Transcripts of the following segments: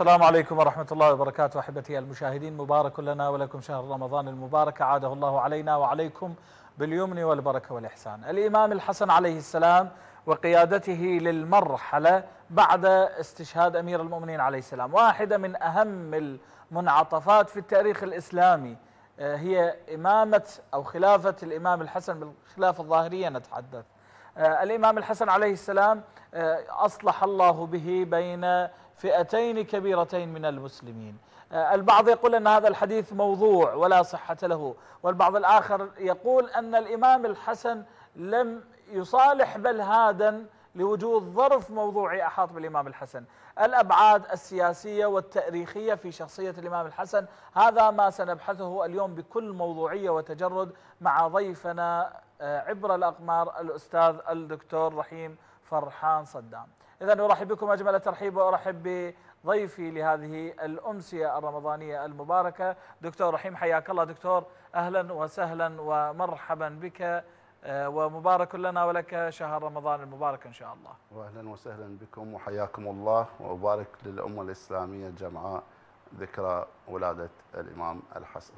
السلام عليكم ورحمة الله وبركاته أحبتي المشاهدين مبارك لنا ولكم شهر رمضان المبارك عاده الله علينا وعليكم باليمن والبركة والإحسان الإمام الحسن عليه السلام وقيادته للمرحلة بعد استشهاد أمير المؤمنين عليه السلام واحدة من أهم المنعطفات في التاريخ الإسلامي آه، هي إمامة أو خلافة الإمام الحسن بالخلافة الظاهرية نتحدث آه، الإمام الحسن عليه السلام آه، أصلح الله به بين فئتين كبيرتين من المسلمين آه، البعض يقول أن هذا الحديث موضوع ولا صحة له والبعض الآخر يقول أن الإمام الحسن لم يصالح بل هادا لوجود ظرف موضوعي أحاط بالإمام الحسن الأبعاد السياسية والتاريخية في شخصية الإمام الحسن هذا ما سنبحثه اليوم بكل موضوعية وتجرد مع ضيفنا آه، عبر الأقمار الأستاذ الدكتور رحيم فرحان صدام إذا أرحب بكم أجمل الترحيب وأرحب بضيفي لهذه الأمسية الرمضانية المباركة دكتور رحيم حياك الله دكتور أهلا وسهلا ومرحبا بك آه، ومبارك لنا ولك شهر رمضان المبارك إن شاء الله وأهلا وسهلا بكم وحياكم الله وأبارك للأمة الإسلامية الجمعاء ذكرى ولادة الإمام الحسن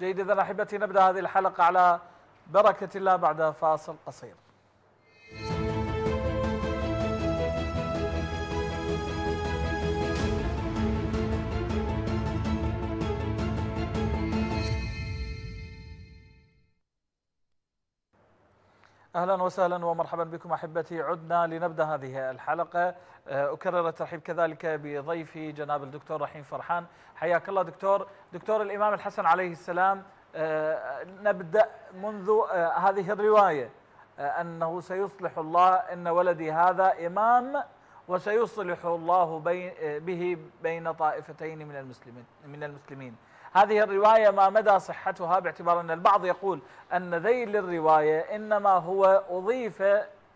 جيد إذا أحبتي نبدأ هذه الحلقة على بركة الله بعد فاصل قصير اهلا وسهلا ومرحبا بكم احبتي عدنا لنبدا هذه الحلقه أه، اكرر الترحيب كذلك بضيفي جناب الدكتور رحيم فرحان حياك الله دكتور دكتور الامام الحسن عليه السلام أه، نبدا منذ أه، هذه الروايه انه سيصلح الله ان ولدي هذا امام وسيصلح الله بي به بين طائفتين من المسلمين من المسلمين هذه الرواية ما مدى صحتها باعتبار أن البعض يقول أن ذيل الرواية إنما هو أضيف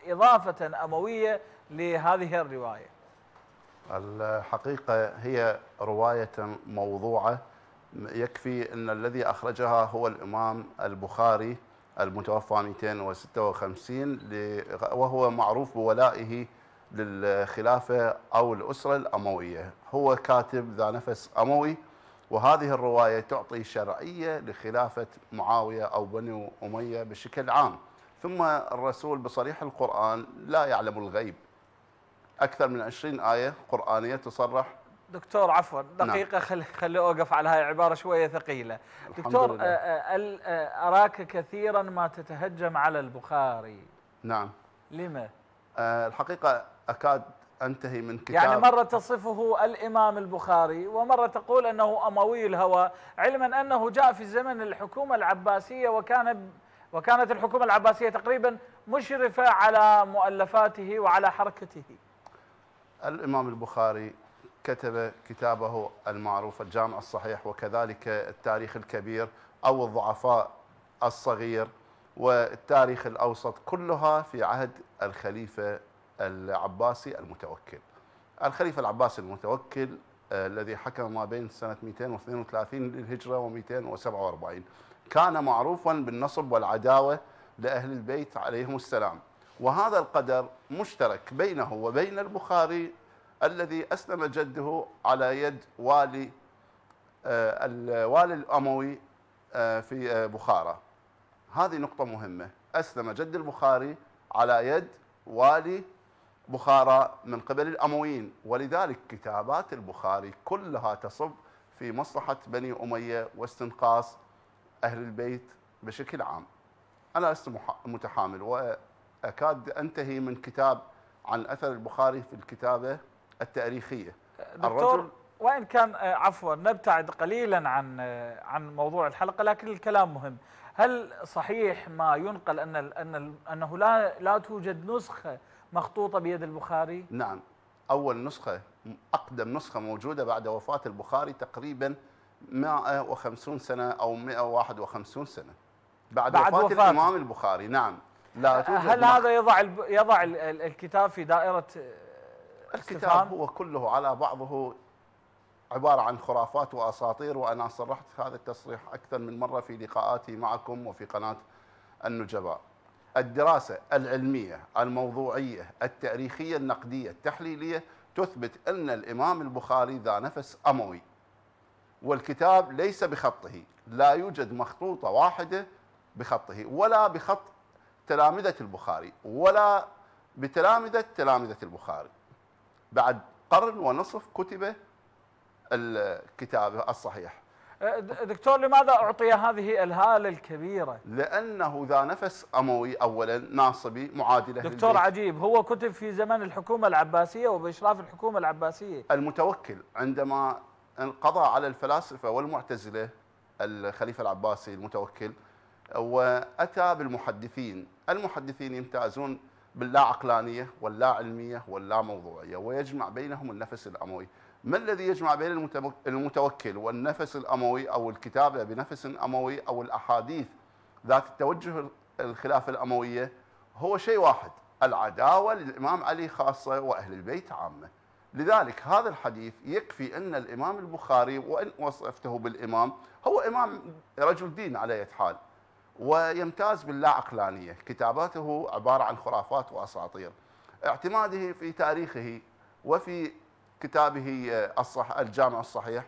إضافة أموية لهذه الرواية الحقيقة هي رواية موضوعة يكفي أن الذي أخرجها هو الإمام البخاري المتوفى 256 وهو معروف بولائه للخلافة أو الأسرة الأموية هو كاتب ذا نفس أموي وهذه الرواية تعطي شرعية لخلافة معاوية أو بني أمية بشكل عام ثم الرسول بصريح القرآن لا يعلم الغيب أكثر من 20 آية قرآنية تصرح دكتور عفوا نعم. دقيقة نعم. خلي خلي أوقف على هاي العبارة شوية ثقيلة دكتور آه، آه، آه، أراك كثيرا ما تتهجم على البخاري نعم لما؟ الحقيقة أكاد أنتهي من يعني كتاب يعني مرة تصفه الإمام البخاري ومرة تقول أنه أموي الهوى علما أنه جاء في زمن الحكومة العباسية وكان وكانت الحكومة العباسية تقريبا مشرفة على مؤلفاته وعلى حركته الإمام البخاري كتب كتابه المعروف الجامع الصحيح وكذلك التاريخ الكبير أو الضعفاء الصغير والتاريخ الأوسط كلها في عهد الخليفة العباسي المتوكل الخليفة العباسي المتوكل آه، الذي حكم ما بين سنة 232 للهجرة و247 كان معروفا بالنصب والعداوة لأهل البيت عليهم السلام وهذا القدر مشترك بينه وبين البخاري الذي أسلم جده على يد والي آه، الوالي الأموي آه، في بخارى هذه نقطة مهمة أسلم جد البخاري على يد والي بخارى من قبل الأمويين ولذلك كتابات البخاري كلها تصب في مصلحة بني أمية واستنقاص أهل البيت بشكل عام أنا لست متحامل وأكاد أنتهي من كتاب عن أثر البخاري في الكتابة التاريخية دكتور وإن كان عفوا نبتعد قليلا عن عن موضوع الحلقة لكن الكلام مهم هل صحيح ما ينقل أن أن أنه لا لا توجد نسخة مخطوطة بيد البخاري نعم أول نسخة أقدم نسخة موجودة بعد وفاة البخاري تقريبا 150 سنة أو 151 سنة بعد, بعد وفاة, وفاة الإمام البخاري نعم لا أه، توجد هل هذا يضع يضع الكتاب في دائرة أه، الكتاب هو كله على بعضه عبارة عن خرافات وأساطير وأنا صرحت هذا التصريح أكثر من مرة في لقاءاتي معكم وفي قناة النجباء الدراسة العلمية الموضوعية التاريخية النقدية التحليلية تثبت أن الإمام البخاري ذا نفس أموي والكتاب ليس بخطه لا يوجد مخطوطة واحدة بخطه ولا بخط تلامذة البخاري ولا بتلامذة تلامذة البخاري بعد قرن ونصف كتب الكتاب الصحيح أه، دكتور لماذا أعطي هذه الهالة الكبيرة؟ لأنه ذا نفس أموي أولا ناصبي معادلة دكتور للبيت. عجيب هو كتب في زمن الحكومة العباسية وبإشراف الحكومة العباسية المتوكل عندما انقضى على الفلاسفة والمعتزلة الخليفة العباسي المتوكل وأتى بالمحدثين المحدثين يمتازون باللا عقلانية واللا علمية واللا موضوعية ويجمع بينهم النفس الأموي ما الذي يجمع بين المتوكل والنفس الأموي أو الكتابة بنفس أموي أو الأحاديث ذات التوجه الخلافة الأموية هو شيء واحد العداوة للإمام علي خاصة وأهل البيت عامة لذلك هذا الحديث يكفي أن الإمام البخاري وإن وصفته بالإمام هو إمام رجل دين على حال ويمتاز باللا عقلانية كتاباته عبارة عن خرافات وأساطير اعتماده في تاريخه وفي كتابه آه، الصح الجامع الصحيح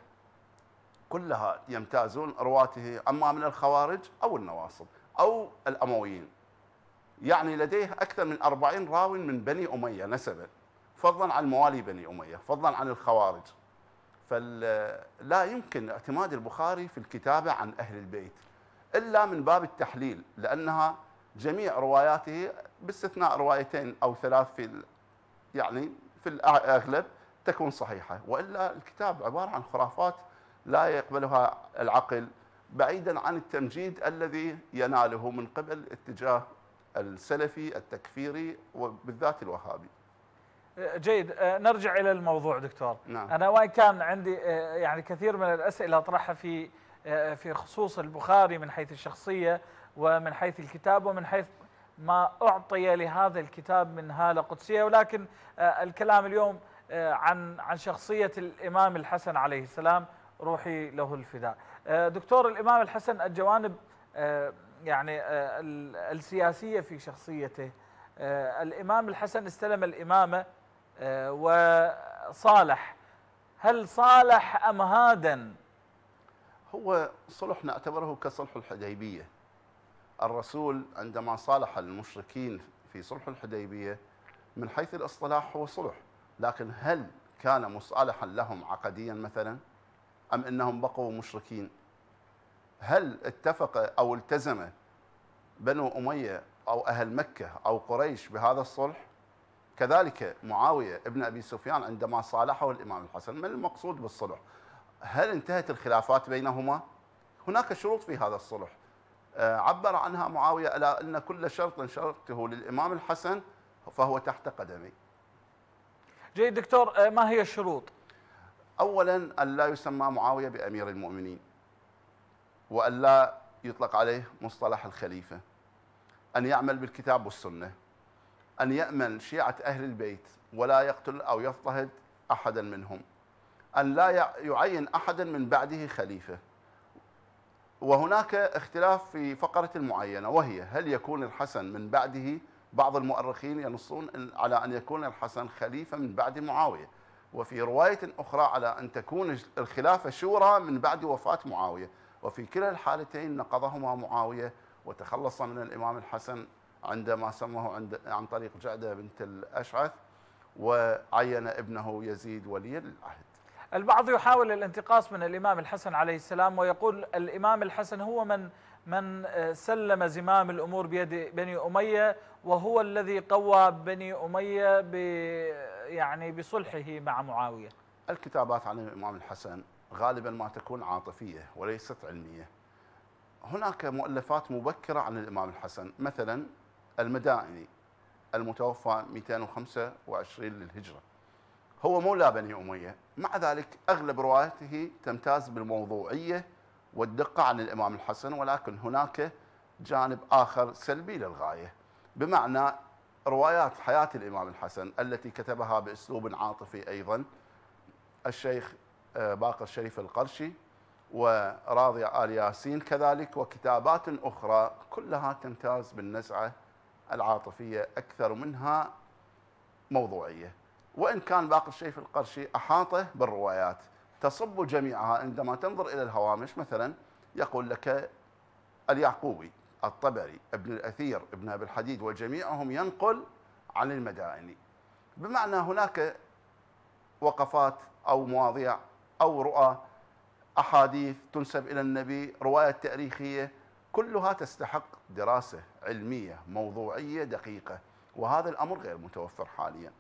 كلها يمتازون رواته اما من الخوارج او النواصب او الامويين يعني لديه اكثر من 40 راو من بني اميه نسبا فضلا عن موالي بني اميه فضلا عن الخوارج فلا آه، يمكن اعتماد البخاري في الكتابه عن اهل البيت الا من باب التحليل لانها جميع رواياته باستثناء روايتين او ثلاث في يعني في الاغلب تكون صحيحة وإلا الكتاب عبارة عن خرافات لا يقبلها العقل بعيدا عن التمجيد الذي يناله من قبل اتجاه السلفي التكفيري وبالذات الوهابي جيد آه، نرجع إلى الموضوع دكتور نعم. أنا وإن كان عندي آه، يعني كثير من الأسئلة أطرحها في آه، في خصوص البخاري من حيث الشخصية ومن حيث الكتاب ومن حيث ما أعطي لهذا الكتاب من هالة قدسية ولكن الكلام اليوم آه، عن عن شخصيه الامام الحسن عليه السلام روحي له الفداء. آه، دكتور الامام الحسن الجوانب آه، يعني السياسيه في شخصيته الامام الحسن استلم الامامه وصالح هل صالح ام هادن؟ هو صلح نعتبره كصلح الحديبيه. الرسول عندما صالح المشركين في صلح الحديبيه من حيث الاصطلاح هو صلح لكن هل كان مصالحا لهم عقديا مثلا أم أنهم بقوا مشركين هل اتفق أو التزم بنو أمية أو أهل مكة أو قريش بهذا الصلح كذلك معاوية ابن أبي سفيان عندما صالحه الإمام الحسن ما المقصود بالصلح هل انتهت الخلافات بينهما هناك شروط في هذا الصلح آه، عبر عنها معاوية ألا أن كل شرط شرطه للإمام الحسن فهو تحت قدمي جيد دكتور آه، ما هي الشروط؟ اولا ان لا يسمى معاويه بامير المؤمنين والا يطلق عليه مصطلح الخليفه ان يعمل بالكتاب والسنه ان يامن شيعه اهل البيت ولا يقتل او يضطهد احدا منهم ان لا يعين احدا من بعده خليفه وهناك اختلاف في فقره المعينه وهي هل يكون الحسن من بعده بعض المؤرخين ينصون على أن يكون الحسن خليفة من بعد معاوية وفي رواية أخرى على أن تكون الخلافة شورى من بعد وفاة معاوية وفي كلا الحالتين نقضهما معاوية وتخلص من الإمام الحسن عندما سمه عند عن طريق جعدة بنت الأشعث وعين ابنه يزيد وليا للعهد البعض يحاول الانتقاص من الإمام الحسن عليه السلام ويقول الإمام الحسن هو من من آه، سلم زمام الأمور بيد بني أمية وهو الذي قوى بني أمية ب يعني بصلحه مع معاوية الكتابات عن الإمام الحسن غالبا ما تكون عاطفية وليست علمية هناك مؤلفات مبكرة عن الإمام الحسن مثلا المدائني المتوفى 225 للهجرة هو مولى بني أمية مع ذلك أغلب روايته تمتاز بالموضوعية والدقة عن الإمام الحسن ولكن هناك جانب آخر سلبي للغاية بمعنى روايات حياة الإمام الحسن التي كتبها بأسلوب عاطفي أيضا الشيخ آه، باقر الشريف القرشي وراضي آل ياسين كذلك وكتابات أخرى كلها تمتاز بالنزعة العاطفية أكثر منها موضوعية وإن كان باقر الشريف القرشي أحاط بالروايات تصب جميعها عندما تنظر إلى الهوامش مثلا يقول لك اليعقوبي الطبري ابن الأثير ابن أبي الحديد وجميعهم ينقل عن المدائني بمعنى هناك وقفات أو مواضيع أو رؤى أحاديث تنسب إلى النبي رواية تاريخية كلها تستحق دراسة علمية موضوعية دقيقة وهذا الأمر غير متوفر حاليا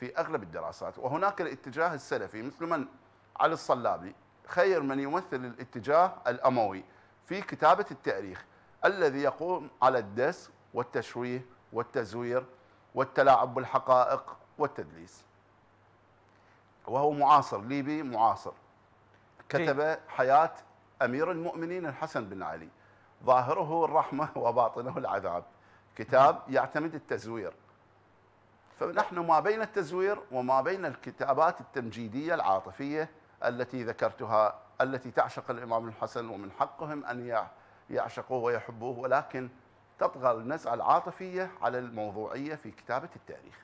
في أغلب الدراسات وهناك الاتجاه السلفي مثل من علي الصلابي خير من يمثل الاتجاه الأموي في كتابة التاريخ الذي يقوم على الدس والتشويه والتزوير والتلاعب بالحقائق والتدليس وهو معاصر ليبي معاصر كتب إيه. حياة أمير المؤمنين الحسن بن علي ظاهره الرحمة وباطنه العذاب كتاب يعتمد التزوير فنحن ما بين التزوير وما بين الكتابات التمجيدية العاطفية التي ذكرتها التي تعشق الإمام الحسن ومن حقهم أن يعشقوه ويحبوه ولكن تطغى النزعة العاطفية على الموضوعية في كتابة التاريخ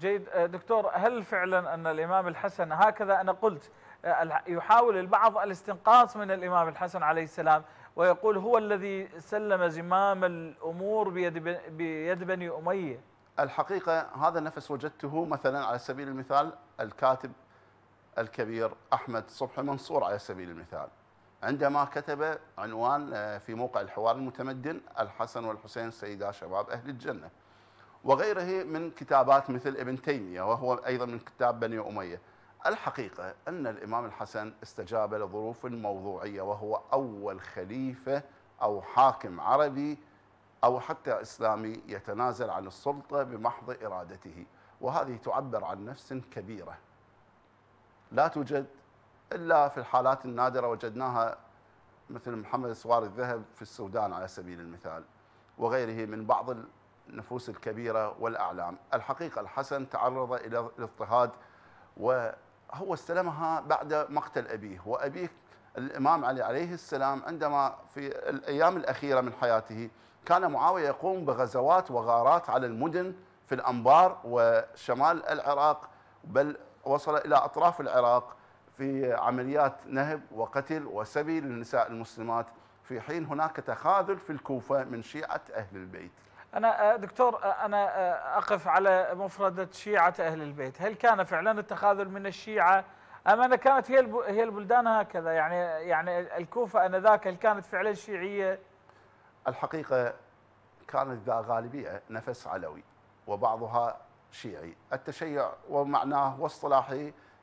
جيد آه، دكتور هل فعلا أن الإمام الحسن هكذا أنا قلت آه، يحاول البعض الاستنقاص من الإمام الحسن عليه السلام ويقول هو الذي سلم زمام الأمور بيد, بيد بني أمية الحقيقة هذا النفس وجدته مثلا على سبيل المثال الكاتب الكبير أحمد صبحي منصور على سبيل المثال عندما كتب عنوان آه، في موقع الحوار المتمدن الحسن والحسين سيدا شباب أهل الجنة وغيره من كتابات مثل ابن تيمية وهو أيضا من كتاب بني أمية الحقيقة أن الإمام الحسن استجاب لظروف موضوعية وهو أول خليفة أو حاكم عربي أو حتى إسلامي يتنازل عن السلطة بمحض إرادته وهذه تعبر عن نفس كبيرة لا توجد الا في الحالات النادره وجدناها مثل محمد سوار الذهب في السودان على سبيل المثال وغيره من بعض النفوس الكبيره والاعلام. الحقيقه الحسن تعرض الى الاضطهاد وهو استلمها بعد مقتل ابيه، وابيه الامام علي عليه السلام عندما في الايام الاخيره من حياته كان معاويه يقوم بغزوات وغارات على المدن في الانبار وشمال العراق بل وصل إلى أطراف العراق في عمليات نهب وقتل وسبي للنساء المسلمات في حين هناك تخاذل في الكوفة من شيعة أهل البيت أنا آه، دكتور آه، أنا آه، أقف على مفردة شيعة أهل البيت هل كان فعلا التخاذل من الشيعة أم ان كانت هي هي البلدان هكذا يعني يعني الكوفة أنذاك هل كانت فعلا شيعية؟ الحقيقة كانت ذا غالبية نفس علوي وبعضها شيعي التشيع ومعناه واصطلاحه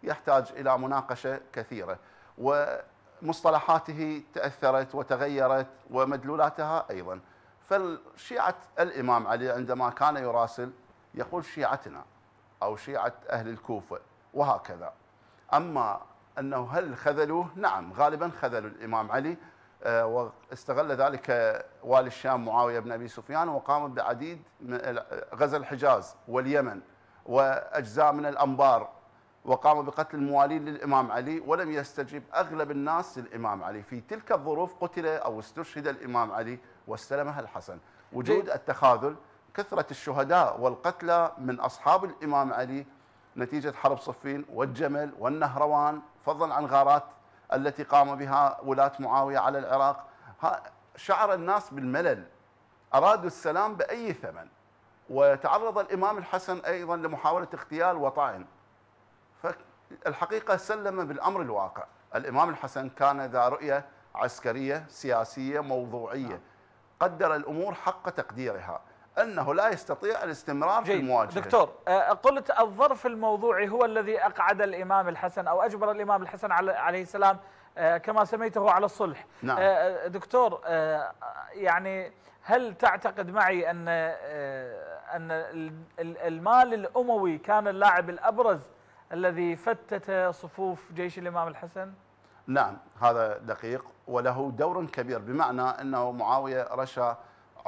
يحتاج إلى مناقشة كثيرة ومصطلحاته تأثرت وتغيرت ومدلولاتها أيضا فالشيعة الإمام علي عندما كان يراسل يقول شيعتنا أو شيعة أهل الكوفة وهكذا أما أنه هل خذلوه؟ نعم غالبا خذلوا الإمام علي آه، واستغل ذلك والي الشام معاوية بن أبي سفيان وقام بعديد غزا الحجاز واليمن وأجزاء من الأنبار وقام بقتل الموالين للإمام علي ولم يستجب أغلب الناس للإمام علي في تلك الظروف قتل أو استشهد الإمام علي واستلمها الحسن وجود التخاذل كثرة الشهداء والقتلى من أصحاب الإمام علي نتيجة حرب صفين والجمل والنهروان فضلا عن غارات التي قام بها ولاة معاوية على العراق شعر الناس بالملل أرادوا السلام بأي ثمن وتعرض الإمام الحسن أيضا لمحاولة اغتيال وطعن فالحقيقة سلم بالأمر الواقع الإمام الحسن كان ذا رؤية عسكرية سياسية موضوعية نعم. قدر الأمور حق تقديرها انه لا يستطيع الاستمرار جيد. في المواجهه دكتور آه، قلت الظرف الموضوعي هو الذي اقعد الامام الحسن او اجبر الامام الحسن عليه السلام آه، كما سميته على الصلح نعم. آه، دكتور يعني هل تعتقد معي ان ان المال الاموي كان اللاعب الابرز الذي فتت صفوف جيش الامام الحسن؟ نعم هذا دقيق وله دور كبير بمعنى انه معاويه رشا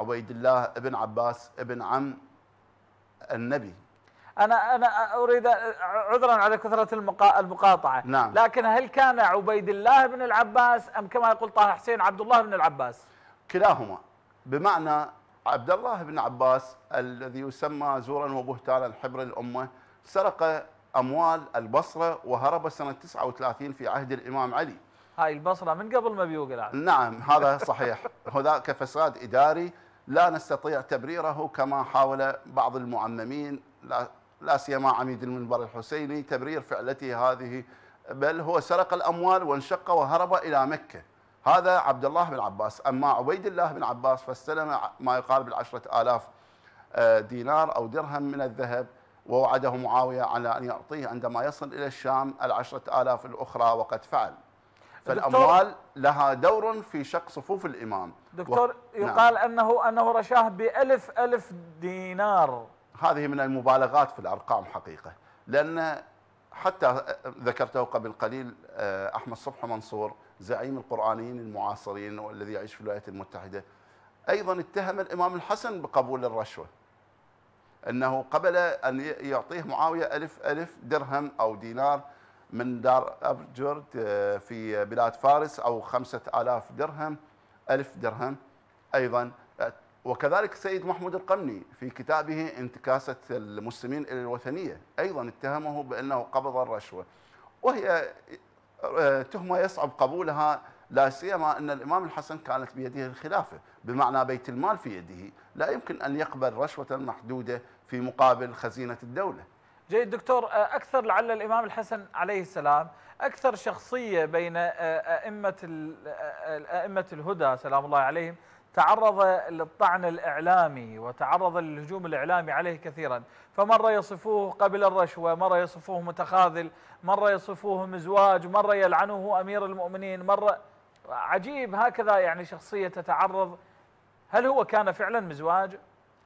عبيد الله ابن عباس ابن عم النبي أنا أنا أريد عذرا على كثرة المقاطعة نعم لكن هل كان عبيد الله بن العباس أم كما يقول طه حسين عبد الله بن العباس كلاهما بمعنى عبد الله بن عباس الذي يسمى زورا وبهتانا حبر الأمة سرق أموال البصرة وهرب سنة 39 في عهد الإمام علي هاي البصرة من قبل ما بيوقع نعم هذا صحيح هذاك فساد إداري لا نستطيع تبريره كما حاول بعض المعممين لا سيما عميد المنبر الحسيني تبرير فعلته هذه بل هو سرق الأموال وانشق وهرب إلى مكة هذا عبد الله بن عباس أما عبيد الله بن عباس فاستلم ما يقارب العشرة آلاف آه، دينار أو درهم من الذهب ووعده معاوية على أن يعطيه عندما يصل إلى الشام العشرة آلاف الأخرى وقد فعل فالاموال لها دور في شق صفوف الامام دكتور و... نعم. يقال نعم. انه انه رشاه ب 1000 1000 دينار هذه من المبالغات في الارقام حقيقه لان حتى ذكرته قبل قليل آه، احمد صبحي منصور زعيم القرانيين المعاصرين والذي يعيش في الولايات المتحده ايضا اتهم الامام الحسن بقبول الرشوه انه قبل ان يعطيه معاويه ألف ألف درهم او دينار من دار أبجرد آه، في بلاد فارس أو خمسة آلاف درهم ألف درهم أيضا آه، وكذلك سيد محمود القمني في كتابه انتكاسة المسلمين إلى الوثنية أيضا اتهمه بأنه قبض الرشوة وهي آه، تهمة يصعب قبولها لا سيما أن الإمام الحسن كانت بيده الخلافة بمعنى بيت المال في يده لا يمكن أن يقبل رشوة محدودة في مقابل خزينة الدولة جيد دكتور آه، أكثر لعل الإمام الحسن عليه السلام أكثر شخصية بين آه، آه، أئمة أئمة الهدى سلام الله عليهم تعرض للطعن الإعلامي وتعرض للهجوم الإعلامي عليه كثيرا فمرة يصفوه قبل الرشوة مرة يصفوه متخاذل مرة يصفوه مزواج مرة يلعنوه أمير المؤمنين مرة عجيب هكذا يعني شخصية تتعرض هل هو كان فعلا مزواج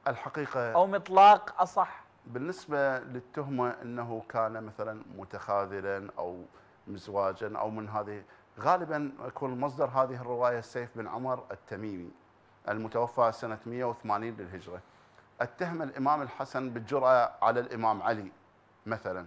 الحقيقة أو مطلاق أصح بالنسبة للتهمة أنه كان مثلا متخاذلا أو مزواجا أو من هذه غالبا يكون مصدر هذه الرواية السيف بن عمر التميمي المتوفى سنة 180 للهجرة اتهم الإمام الحسن بالجرأة على الإمام علي مثلا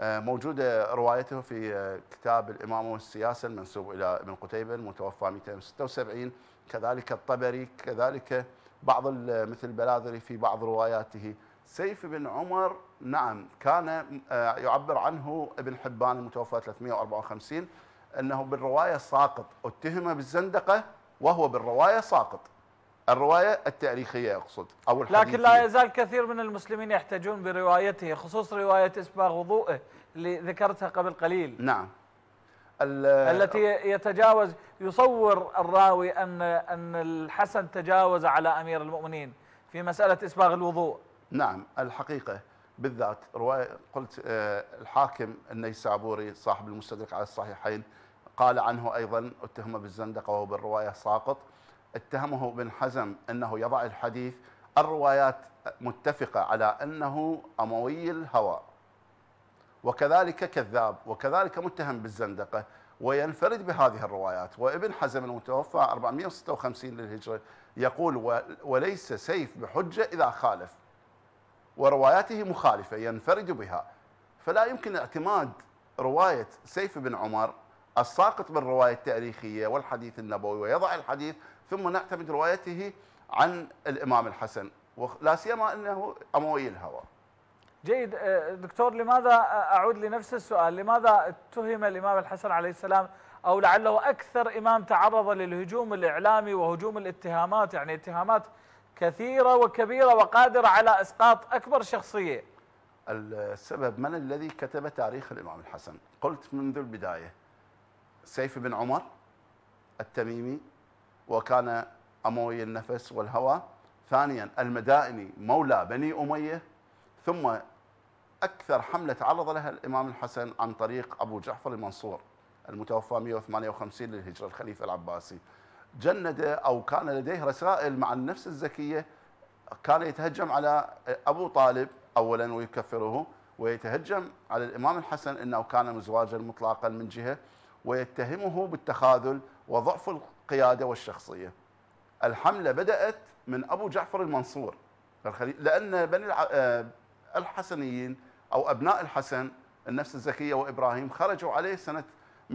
آه، موجودة روايته في آه، كتاب الإمام والسياسة المنسوب إلى ابن قتيبة المتوفى 276 كذلك الطبري كذلك بعض مثل البلاذري في بعض رواياته سيف بن عمر نعم كان آه، يعبر عنه ابن حبان المتوفى 354 أنه بالرواية ساقط اتهم بالزندقة وهو بالرواية ساقط الرواية التاريخية أقصد أو لكن لا يزال كثير من المسلمين يحتجون بروايته خصوص رواية إسباغ وضوءه اللي ذكرتها قبل قليل نعم التي يتجاوز يصور الراوي أن أن الحسن تجاوز على أمير المؤمنين في مسألة إسباغ الوضوء نعم الحقيقة بالذات رواية قلت آه، الحاكم النيسابوري صاحب المستدرك على الصحيحين قال عنه أيضا اتهم بالزندقة وهو بالرواية ساقط اتهمه بن حزم أنه يضع الحديث الروايات متفقة على أنه أموي الهوى وكذلك كذاب وكذلك متهم بالزندقة وينفرد بهذه الروايات وابن حزم المتوفى 456 للهجرة يقول وليس سيف بحجة إذا خالف ورواياته مخالفة ينفرد بها فلا يمكن اعتماد رواية سيف بن عمر الساقط بالروايه التاريخية والحديث النبوي ويضع الحديث ثم نعتمد روايته عن الإمام الحسن ولا سيما أنه أموي الهوى جيد آه، دكتور لماذا أعود لنفس السؤال لماذا اتهم الإمام الحسن عليه السلام أو لعله أكثر إمام تعرض للهجوم الإعلامي وهجوم الاتهامات يعني اتهامات كثيرة وكبيرة وقادرة على إسقاط أكبر شخصية السبب من الذي كتب تاريخ الإمام الحسن قلت منذ البداية سيف بن عمر التميمي وكان أموي النفس والهوى ثانيا المدائني مولى بني أمية ثم أكثر حملة تعرض لها الإمام الحسن عن طريق أبو جعفر المنصور المتوفى 158 للهجرة الخليفة العباسي جند أو كان لديه رسائل مع النفس الزكية كان يتهجم على أبو طالب أولا ويكفره ويتهجم على الإمام الحسن أنه كان مزواجا مطلقا من جهة ويتهمه بالتخاذل وضعف القيادة والشخصية الحملة بدأت من أبو جعفر المنصور لأن بني آه، الحسنيين أو أبناء الحسن النفس الزكية وإبراهيم خرجوا عليه سنة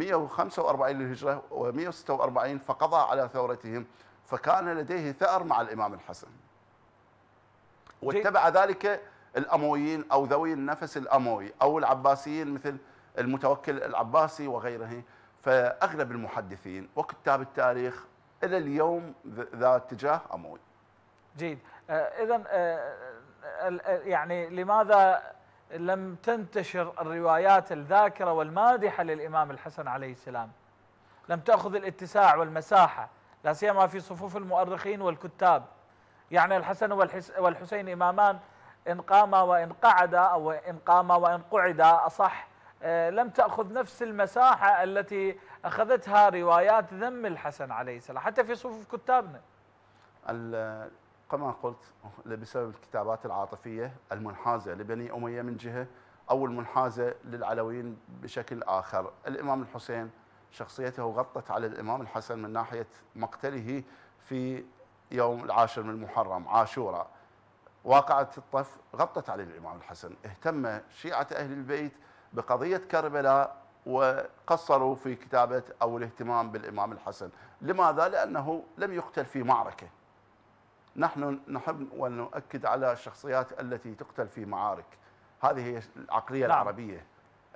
145 للهجرة و146 فقضى على ثورتهم فكان لديه ثأر مع الإمام الحسن واتبع ذلك الأمويين أو ذوي النفس الأموي أو العباسيين مثل المتوكل العباسي وغيره فأغلب المحدثين وكتاب التاريخ إلى اليوم ذا اتجاه أموي جيد آه، إذا آه، آه، يعني لماذا لم تنتشر الروايات الذاكرة والمادحة للإمام الحسن عليه السلام لم تأخذ الاتساع والمساحة لا سيما في صفوف المؤرخين والكتاب يعني الحسن والحسين إمامان إن قاما وإن قعدا أو إن قاما وإن قعدا أصح آه، لم تأخذ نفس المساحة التي أخذتها روايات ذم الحسن عليه السلام حتى في صفوف كتابنا كما قلت بسبب الكتابات العاطفية المنحازة لبني أمية من جهة أو المنحازة للعلويين بشكل آخر الإمام الحسين شخصيته غطت على الإمام الحسن من ناحية مقتله في يوم العاشر من المحرم عاشوراء واقعة الطف غطت على الإمام الحسن اهتم شيعة أهل البيت بقضية كربلاء وقصروا في كتابة أو الاهتمام بالإمام الحسن لماذا؟ لأنه لم يقتل في معركة نحن نحب ونؤكد على الشخصيات التي تقتل في معارك هذه هي العقلية نعم. العربية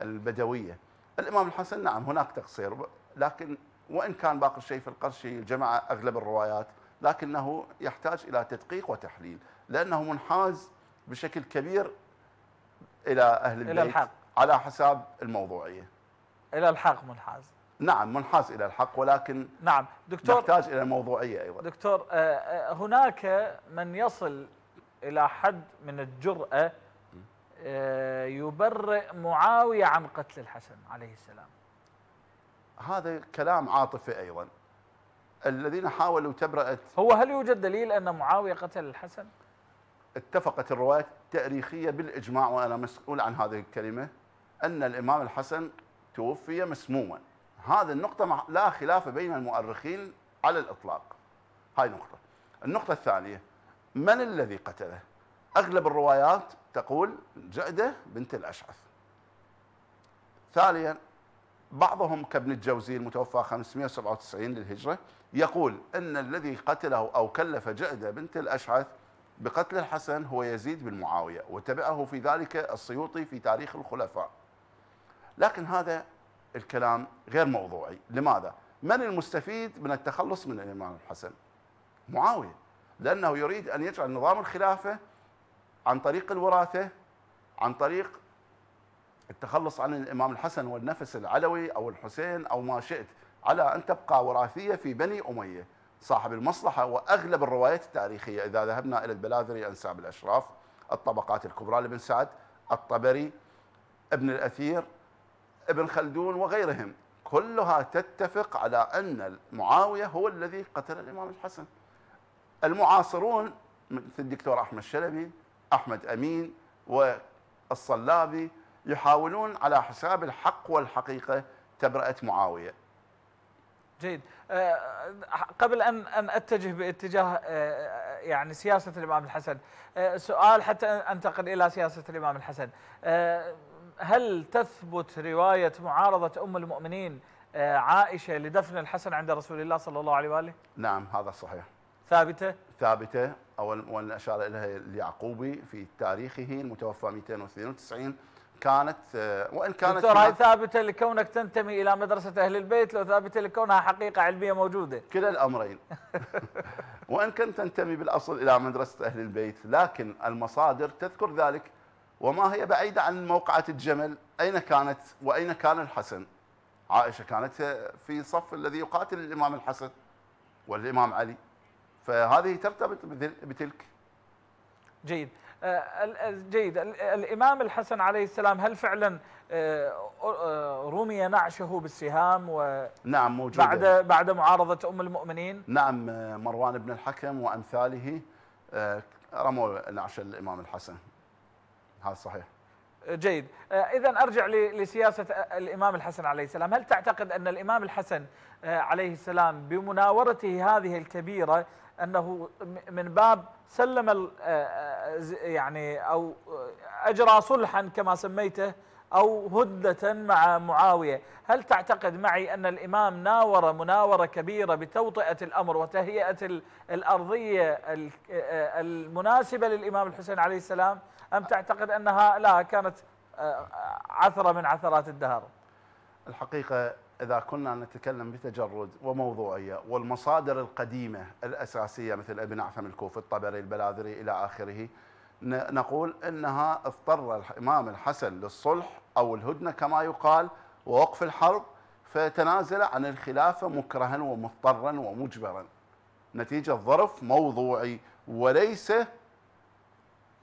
البدوية الإمام الحسن نعم هناك تقصير لكن وإن كان باقر في القرشي جمع أغلب الروايات لكنه يحتاج إلى تدقيق وتحليل لأنه منحاز بشكل كبير إلى أهل البيت إلى الحق. على حساب الموضوعية إلى الحق منحاز نعم منحاز الى الحق ولكن نعم دكتور نحتاج الى الموضوعيه ايضا دكتور آه، آه، هناك من يصل الى حد من الجراه آه، يبرئ معاويه عن قتل الحسن عليه السلام هذا كلام عاطفي ايضا الذين حاولوا تبرئه هو هل يوجد دليل ان معاويه قتل الحسن؟ اتفقت الروايات التاريخيه بالاجماع وانا مسؤول عن هذه الكلمه ان الامام الحسن توفي مسموما هذه النقطة لا خلاف بين المؤرخين على الإطلاق هاي نقطة النقطة الثانية من الذي قتله أغلب الروايات تقول جعدة بنت الأشعث ثانيا بعضهم كابن الجوزي المتوفى 597 للهجرة يقول أن الذي قتله أو كلف جعدة بنت الأشعث بقتل الحسن هو يزيد بن معاوية وتبعه في ذلك السيوطي في تاريخ الخلفاء لكن هذا الكلام غير موضوعي لماذا؟ من المستفيد من التخلص من الإمام الحسن؟ معاوية لأنه يريد أن يجعل نظام الخلافة عن طريق الوراثة عن طريق التخلص عن الإمام الحسن والنفس العلوي أو الحسين أو ما شئت على أن تبقى وراثية في بني أمية صاحب المصلحة وأغلب الروايات التاريخية إذا ذهبنا إلى البلاذري أنساب الأشراف الطبقات الكبرى لابن سعد الطبري ابن الأثير ابن خلدون وغيرهم كلها تتفق على أن معاوية هو الذي قتل الإمام الحسن المعاصرون مثل الدكتور أحمد شلبي أحمد أمين والصلابي يحاولون على حساب الحق والحقيقة تبرئة معاوية جيد آه، قبل أن أن أتجه باتجاه آه، يعني سياسة الإمام الحسن آه، سؤال حتى أنتقل إلى سياسة الإمام الحسن هل تثبت رواية معارضة أم المؤمنين آه، عائشة لدفن الحسن عند رسول الله صلى الله عليه وآله نعم هذا صحيح ثابتة ثابتة أول وأن أشار إليها اليعقوبي في تاريخه المتوفى 292 كانت آه، وإن كانت دكتور هاي ثابتة لكونك تنتمي إلى مدرسة أهل البيت لو ثابتة لكونها حقيقة علمية موجودة كلا الأمرين وإن كنت تنتمي بالأصل إلى مدرسة أهل البيت لكن المصادر تذكر ذلك وما هي بعيدة عن موقعة الجمل أين كانت وأين كان الحسن عائشة كانت في صف الذي يقاتل الإمام الحسن والإمام علي فهذه ترتبط بتلك جيد آه، آه، جيد الإمام الحسن عليه السلام هل فعلا آه، رمي نعشه بالسهام و نعم موجود بعد بعد معارضة أم المؤمنين نعم مروان بن الحكم وأمثاله رموا نعش الإمام الحسن هذا صحيح جيد آه، اذا ارجع لسياسه آه، الامام الحسن عليه السلام هل تعتقد ان الامام الحسن آه، عليه السلام بمناورته هذه الكبيره انه من باب سلم يعني او اجرى صلحا كما سميته او هده مع معاويه، هل تعتقد معي ان الامام ناور مناوره كبيره بتوطئه الامر وتهيئه الارضيه المناسبه للامام الحسين عليه السلام أم تعتقد أنها لا كانت آه، آه، عثرة من عثرات الدهر الحقيقة إذا كنا نتكلم بتجرد وموضوعية والمصادر القديمة الأساسية مثل ابن عثم الكوفي الطبري البلاذري إلى آخره نقول إنها اضطر الإمام الحسن للصلح أو الهدنة كما يقال ووقف الحرب فتنازل عن الخلافة مكرها ومضطرا ومجبرا نتيجة ظرف موضوعي وليس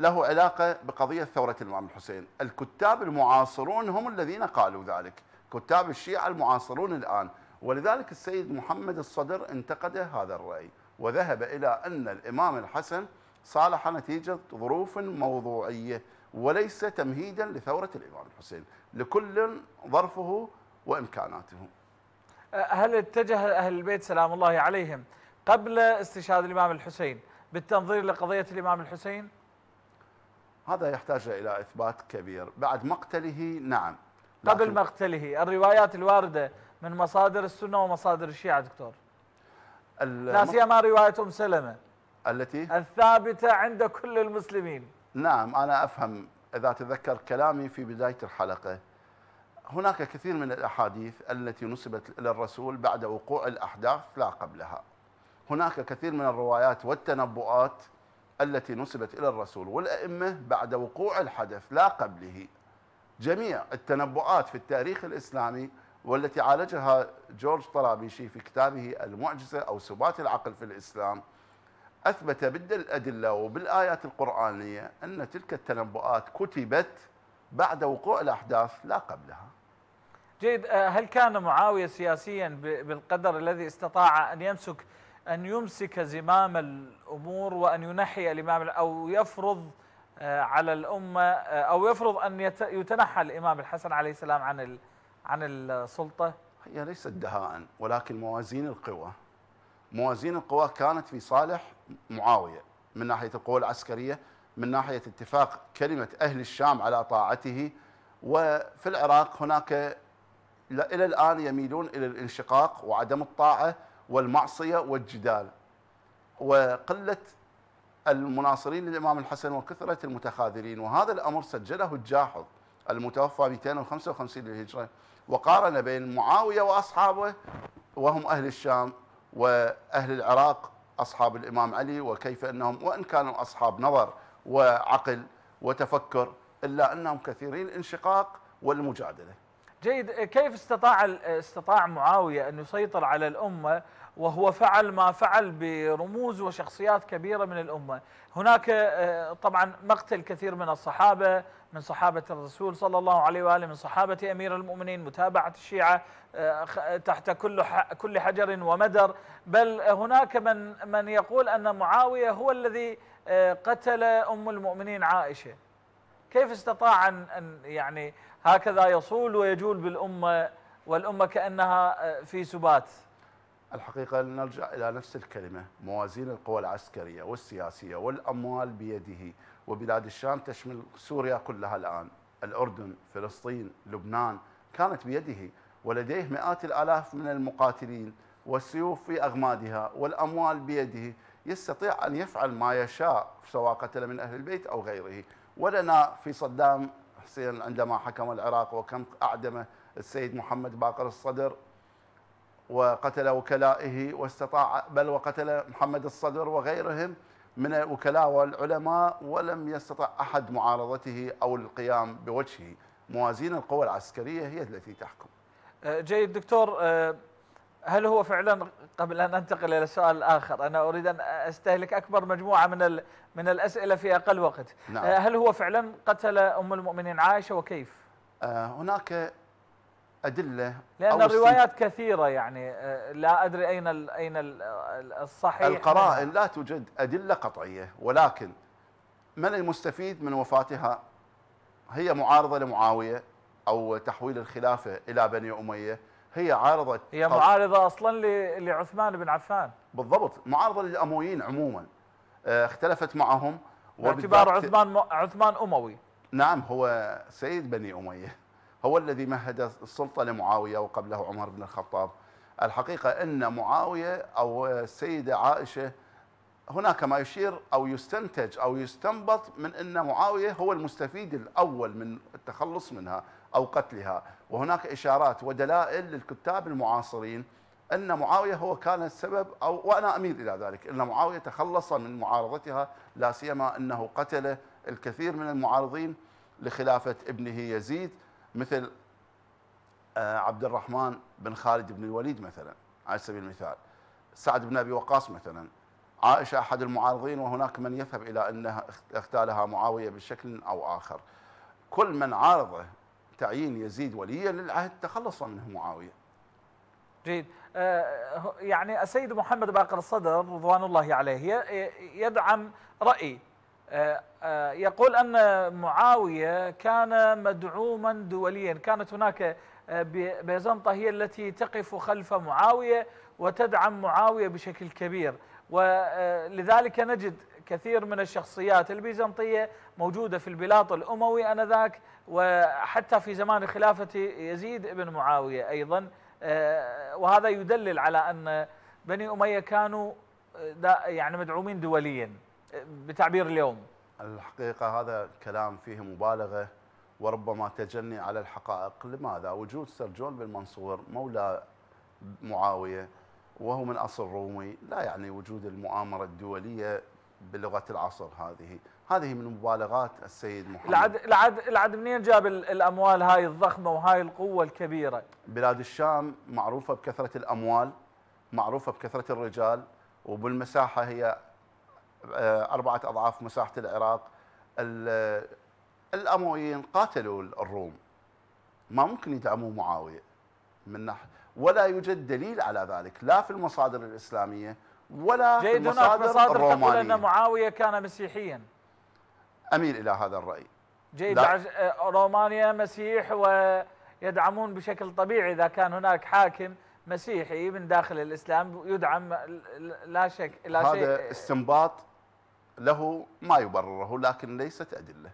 له علاقة بقضية ثورة الإمام الحسين الكتاب المعاصرون هم الذين قالوا ذلك كتاب الشيعة المعاصرون الآن ولذلك السيد محمد الصدر انتقد هذا الرأي وذهب إلى أن الإمام الحسن صالح نتيجة ظروف موضوعية وليس تمهيدا لثورة الإمام الحسين لكل ظرفه وإمكاناته هل اتجه أهل البيت سلام الله عليهم قبل استشهاد الإمام الحسين بالتنظير لقضية الإمام الحسين هذا يحتاج إلى إثبات كبير بعد مقتله نعم قبل مقتله الروايات الواردة من مصادر السنة ومصادر الشيعة دكتور لا سيما رواية أم سلمة التي الثابتة عند كل المسلمين نعم أنا أفهم إذا تذكر كلامي في بداية الحلقة هناك كثير من الأحاديث التي نسبت إلى الرسول بعد وقوع الأحداث لا قبلها هناك كثير من الروايات والتنبؤات التي نسبت إلى الرسول والأئمة بعد وقوع الحدث لا قبله جميع التنبؤات في التاريخ الإسلامي والتي عالجها جورج طرابيشي في كتابه المعجزة أو سبات العقل في الإسلام أثبت بالأدلة وبالآيات القرآنية أن تلك التنبؤات كتبت بعد وقوع الأحداث لا قبلها جيد آه، هل كان معاوية سياسيا بالقدر الذي استطاع أن يمسك أن يمسك زمام الأمور وأن ينحي الإمام أو يفرض آه، على الأمة آه، أو يفرض أن يتنحى الإمام الحسن عليه السلام عن عن السلطة هي ليست دهاء ولكن موازين القوى موازين القوى كانت في صالح معاوية من ناحية القوى العسكرية من ناحية اتفاق كلمة أهل الشام على طاعته وفي العراق هناك إلى الآن يميلون إلى الانشقاق وعدم الطاعة والمعصية والجدال وقلة المناصرين للإمام الحسن وكثرة المتخاذلين وهذا الأمر سجله الجاحظ المتوفى 255 للهجرة وقارن بين معاوية وأصحابه وهم أهل الشام وأهل العراق أصحاب الإمام علي وكيف أنهم وإن كانوا أصحاب نظر وعقل وتفكر إلا أنهم كثيرين الانشقاق والمجادلة جيد كيف استطاع استطاع معاويه ان يسيطر على الامه وهو فعل ما فعل برموز وشخصيات كبيره من الامه، هناك آه، طبعا مقتل كثير من الصحابه، من صحابه الرسول صلى الله عليه واله، من صحابه امير المؤمنين، متابعه الشيعه آه، تحت كل كل حجر ومدر، بل هناك من من يقول ان معاويه هو الذي آه، قتل ام المؤمنين عائشه. كيف استطاع ان يعني هكذا يصول ويجول بالأمة والأمة كأنها آه، في سبات الحقيقة نرجع إلى نفس الكلمة موازين القوى العسكرية والسياسية والأموال بيده وبلاد الشام تشمل سوريا كلها الآن الأردن فلسطين لبنان كانت بيده ولديه مئات الآلاف من المقاتلين والسيوف في أغمادها والأموال بيده يستطيع أن يفعل ما يشاء سواء قتل من أهل البيت أو غيره ولنا في صدام حسين عندما حكم العراق وكم أعدم السيد محمد باقر الصدر وقتل وكلائه واستطاع بل وقتل محمد الصدر وغيرهم من الوكلاء والعلماء ولم يستطع أحد معارضته أو القيام بوجهه موازين القوى العسكرية هي التي تحكم آه، جيد دكتور آه، هل هو فعلا قبل ان انتقل الى السؤال الاخر انا اريد ان استهلك اكبر مجموعه من من الاسئله في اقل وقت نعم. آه، هل هو فعلا قتل ام المؤمنين عائشه وكيف آه، هناك ادله لان الروايات كثيره يعني آه، لا ادري اين اين الصحيح القرائن لا توجد ادله قطعيه ولكن من المستفيد من وفاتها هي معارضه لمعاويه او تحويل الخلافه الى بني اميه هي عارضه هي معارضه اصلا لعثمان بن عفان بالضبط معارضه للامويين عموما آه، اختلفت معهم باعتبار عثمان عثمان اموي نعم هو سيد بني اميه هو الذي مهد السلطه لمعاويه وقبله عمر بن الخطاب الحقيقه ان معاويه او السيده عائشه هناك ما يشير او يستنتج او يستنبط من ان معاويه هو المستفيد الاول من التخلص منها أو قتلها وهناك إشارات ودلائل للكتاب المعاصرين أن معاوية هو كان السبب أو وأنا أميل إلى ذلك أن معاوية تخلص من معارضتها لا سيما أنه قتل الكثير من المعارضين لخلافة ابنه يزيد مثل آه، عبد الرحمن بن خالد بن الوليد مثلا على سبيل المثال سعد بن أبي وقاص مثلا عائشة أحد المعارضين وهناك من يذهب إلى أنها اغتالها معاوية بشكل أو آخر كل من عارضه تعيين يزيد وليا للعهد تخلص منه معاوية جيد آه، يعني السيد محمد باقر الصدر رضوان الله عليه يدعم رأي آه، آه، يقول أن معاوية كان مدعوما دوليا كانت هناك بيزنطة هي التي تقف خلف معاوية وتدعم معاوية بشكل كبير ولذلك نجد كثير من الشخصيات البيزنطية موجودة في البلاط الأموي أنذاك وحتى في زمان خلافة يزيد بن معاوية أيضا آه، وهذا يدلل على أن بني أمية كانوا آه، يعني مدعومين دوليا آه، بتعبير اليوم الحقيقة هذا كلام فيه مبالغة وربما تجني على الحقائق لماذا وجود سرجون بن منصور مولى معاوية وهو من أصل رومي لا يعني وجود المؤامرة الدولية بلغه العصر هذه هذه من مبالغات السيد محمد العد العد العد منين جاب الاموال هاي الضخمه وهاي القوه الكبيره بلاد الشام معروفه بكثره الاموال معروفه بكثره الرجال وبالمساحه هي آه، اربعه اضعاف مساحه العراق الامويين قاتلوا الروم ما ممكن يدعموا معاويه من ناحيه ولا يوجد دليل على ذلك لا في المصادر الاسلاميه ولا جيد في المصادر هناك مصادر الرومانية. تقول أن معاوية كان مسيحيا أميل إلى هذا الرأي جيد آه، رومانيا مسيح ويدعمون بشكل طبيعي إذا كان هناك حاكم مسيحي من داخل الإسلام يدعم لا شك لا هذا شيء هذا استنباط له ما يبرره لكن ليست أدلة